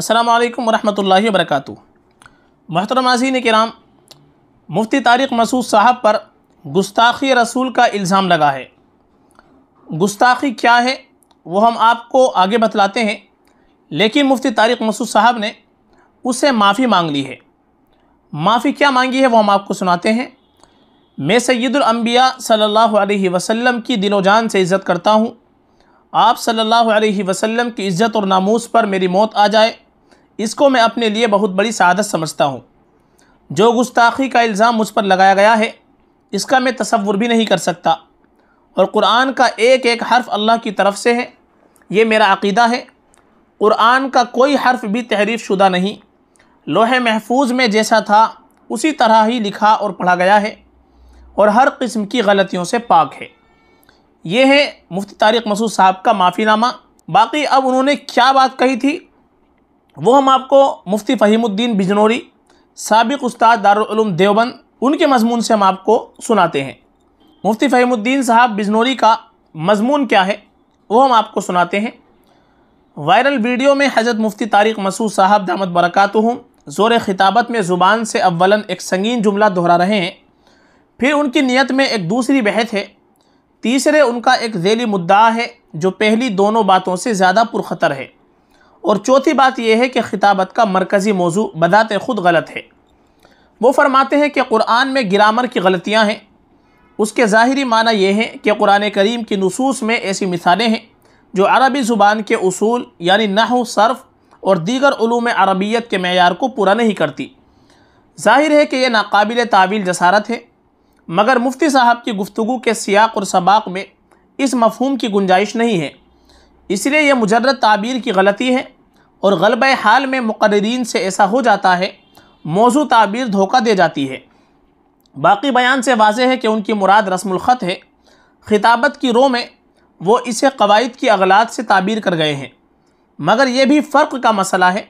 السلام علیکم ورحمۃ اللہ وبرکاتہ محترم عظین کرام مفتی طارق مسعود صاحب پر گستاخی رسول کا الزام لگا ہے گستاخی کیا ہے وہ ہم آپ کو آگے بتلاتے ہیں لیکن مفتی طارق مسعود صاحب نے اس سے معافی مانگ لی ہے معافی کیا مانگی ہے وہ ہم آپ کو سناتے ہیں میں سید الانبیاء صلی اللہ علیہ وسلم کی دل و جان سے عزت کرتا ہوں آپ صلی اللہ علیہ وسلم کی عزت اور ناموس پر میری موت آ جائے اس کو میں اپنے لیے بہت بڑی سعادت سمجھتا ہوں جو گستاخی کا الزام مجھ پر لگایا گیا ہے اس کا میں تصور بھی نہیں کر سکتا اور قرآن کا ایک ایک حرف اللہ کی طرف سے ہے یہ میرا عقیدہ ہے قرآن کا کوئی حرف بھی تحریف شدہ نہیں لوہے محفوظ میں جیسا تھا اسی طرح ہی لکھا اور پڑھا گیا ہے اور ہر قسم کی غلطیوں سے پاک ہے یہ ہے مفتی طارق مسعود صاحب کا معافی نامہ باقی اب انہوں نے کیا بات کہی تھی وہ ہم آپ کو مفتی فہیم الدین بجنوری سابق استاد دارالعلوم دیوبند ان کے مضمون سے ہم آپ کو سناتے ہیں مفتی فہیم الدین صاحب بجنوری کا مضمون کیا ہے وہ ہم آپ کو سناتے ہیں وائرل ویڈیو میں حضرت مفتی طارق مسعود صاحب دامت برکات ہوں زور خطابت میں زبان سے اولاً ایک سنگین جملہ دہرا رہے ہیں پھر ان کی نیت میں ایک دوسری بحث ہے تیسرے ان کا ایک ذیلی مدعا ہے جو پہلی دونوں باتوں سے زیادہ پرخطر ہے اور چوتھی بات یہ ہے کہ خطابت کا مرکزی موضوع بداتے خود غلط ہے وہ فرماتے ہیں کہ قرآن میں گرامر کی غلطیاں ہیں اس کے ظاہری معنی یہ ہیں کہ قرآن کریم کی نصوص میں ایسی مثالیں ہیں جو عربی زبان کے اصول یعنی نحو صرف اور دیگر علوم عربیت کے معیار کو پورا نہیں کرتی ظاہر ہے کہ یہ ناقابل تعویل جسارت ہے مگر مفتی صاحب کی گفتگو کے سیاق اور سباق میں اس مفہوم کی گنجائش نہیں ہے اس لیے یہ مجرد تعبیر کی غلطی ہے اور غلبہ حال میں مقررین سے ایسا ہو جاتا ہے موضوع تعبیر دھوکہ دے جاتی ہے باقی بیان سے واضح ہے کہ ان کی مراد رسم الخط ہے خطابت کی رو میں وہ اسے قواعد کی اغلاط سے تعبیر کر گئے ہیں مگر یہ بھی فرق کا مسئلہ ہے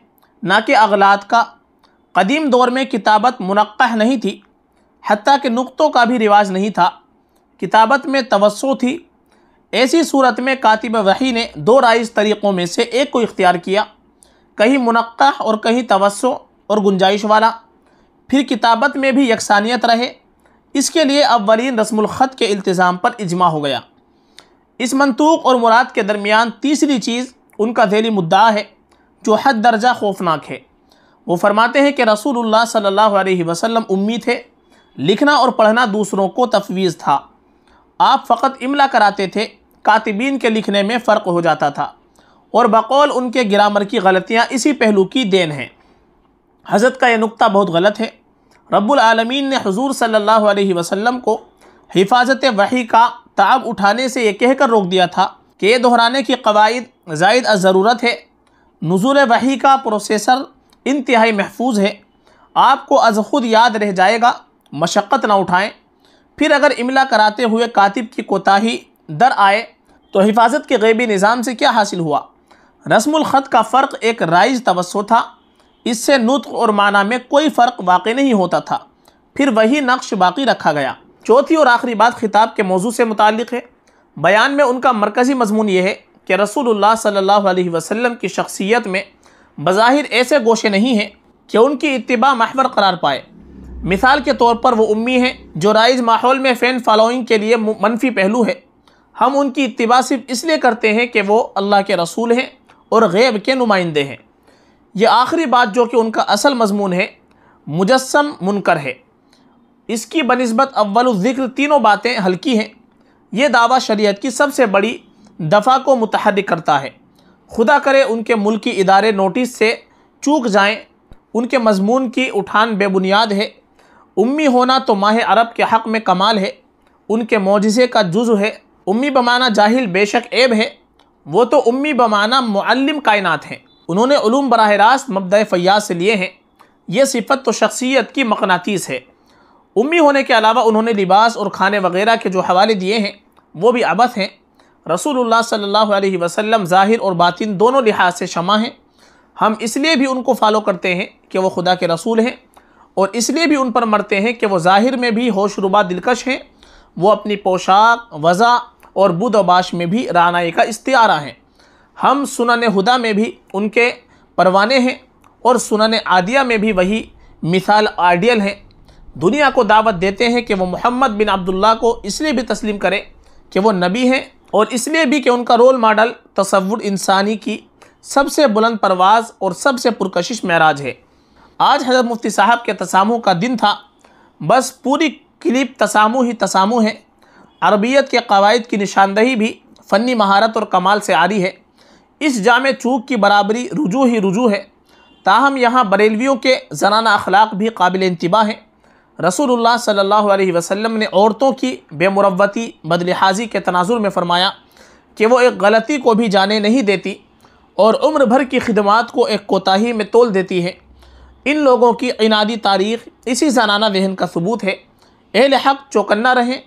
نہ کہ اغلاط کا قدیم دور میں کتابت منقح نہیں تھی حتیٰ کہ نقطوں کا بھی رواج نہیں تھا کتابت میں توسع تھی ایسی صورت میں کاتب وحی نے دو رائز طریقوں میں سے ایک کو اختیار کیا کہیں منقع اور کہیں توسع اور گنجائش والا پھر کتابت میں بھی یکسانیت رہے اس کے لیے اولین رسم الخط کے التزام پر اجماع ہو گیا اس منطوق اور مراد کے درمیان تیسری چیز ان کا ذیلی مدعا ہے جو حد درجہ خوفناک ہے وہ فرماتے ہیں کہ رسول اللہ صلی اللہ علیہ وسلم امی تھے لکھنا اور پڑھنا دوسروں کو تفویض تھا آپ فقط املا کراتے تھے کاتبین کے لکھنے میں فرق ہو جاتا تھا اور بقول ان کے گرامر کی غلطیاں اسی پہلو کی دین ہیں حضرت کا یہ نقطہ بہت غلط ہے رب العالمین نے حضور صلی اللہ علیہ وسلم کو حفاظت وحی کا تعب اٹھانے سے یہ کہہ کر روک دیا تھا کہ یہ دہرانے کی قواعد زائد از ضرورت ہے نزول وحی کا پروسیسر انتہائی محفوظ ہے آپ کو از خود یاد رہ جائے گا مشقت نہ اٹھائیں پھر اگر املا کراتے ہوئے کاتب کی کوتاہی در آئے تو حفاظت کے غیبی نظام سے کیا حاصل ہوا رسم الخط کا فرق ایک رائج توسو تھا اس سے نطق اور معنی میں کوئی فرق واقع نہیں ہوتا تھا پھر وہی نقش باقی رکھا گیا چوتھی اور آخری بات خطاب کے موضوع سے متعلق ہے بیان میں ان کا مرکزی مضمون یہ ہے کہ رسول اللہ صلی اللہ علیہ وسلم کی شخصیت میں بظاہر ایسے گوشے نہیں ہیں کہ ان کی اتباع محور قرار پائے مثال کے طور پر وہ امی ہیں جو رائج ماحول میں فین فالوئنگ کے لیے منفی پہلو ہے ہم ان کی اتباع صرف اس لیے کرتے ہیں کہ وہ اللہ کے رسول ہیں اور غیب کے نمائندے ہیں یہ آخری بات جو کہ ان کا اصل مضمون ہے مجسم منکر ہے اس کی بنسبت اول الذکر تینوں باتیں ہلکی ہیں یہ دعویٰ شریعت کی سب سے بڑی دفاع کو متحرک کرتا ہے خدا کرے ان کے ملکی ادارے نوٹس سے چوک جائیں ان کے مضمون کی اٹھان بے بنیاد ہے امی ہونا تو ماہ عرب کے حق میں کمال ہے ان کے معجزے کا جزو ہے امی بمانہ جاہل بے شک عیب ہے وہ تو امی بمانا معلم کائنات ہیں انہوں نے علوم براہ راست مبدع فیاض سے لیے ہیں یہ صفت تو شخصیت کی مقناطیس ہے امی ہونے کے علاوہ انہوں نے لباس اور کھانے وغیرہ کے جو حوالے دیے ہیں وہ بھی عبث ہیں رسول اللہ صلی اللہ علیہ وسلم ظاہر اور باطن دونوں لحاظ سے شمع ہیں ہم اس لیے بھی ان کو فالو کرتے ہیں کہ وہ خدا کے رسول ہیں اور اس لیے بھی ان پر مرتے ہیں کہ وہ ظاہر میں بھی ہوش ربا دلکش ہیں وہ اپنی پوشاک وضع اور بدھ و باش میں بھی رانائی کا استعارہ ہیں ہم سنن ہدا میں بھی ان کے پروانے ہیں اور سنن عادیہ میں بھی وہی مثال آئیڈیل ہیں دنیا کو دعوت دیتے ہیں کہ وہ محمد بن عبداللہ کو اس لیے بھی تسلیم کریں کہ وہ نبی ہیں اور اس لیے بھی کہ ان کا رول ماڈل تصور انسانی کی سب سے بلند پرواز اور سب سے پرکشش معراج ہے آج حضرت مفتی صاحب کے تساموں کا دن تھا بس پوری کلپ تسامو ہی تسام ہے عربیت کے قواعد کی نشاندہی بھی فنی مہارت اور کمال سے عاری ہے اس جامع چوک کی برابری رجوع ہی رجوع ہے تاہم یہاں بریلویوں کے زنانہ اخلاق بھی قابل انتباہ ہیں رسول اللہ صلی اللہ علیہ وسلم نے عورتوں کی بے مروتی بدل حاضی کے تناظر میں فرمایا کہ وہ ایک غلطی کو بھی جانے نہیں دیتی اور عمر بھر کی خدمات کو ایک کوتاہی میں تول دیتی ہے ان لوگوں کی عنادی تاریخ اسی زنانہ ذہن کا ثبوت ہے اہل حق چوکنا رہیں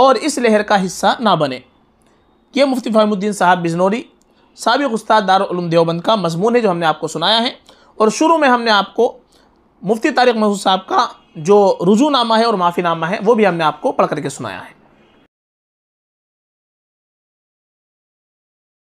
اور اس لہر کا حصہ نہ بنے یہ مفتی فہم الدین صاحب بزنوری سابق استاد دارعلوم دیوبند کا مضمون ہے جو ہم نے آپ کو سنایا ہے اور شروع میں ہم نے آپ کو مفتی طارق محسوس صاحب کا جو رجوع نامہ ہے اور معافی نامہ ہے وہ بھی ہم نے آپ کو پڑھ کر کے سنایا ہے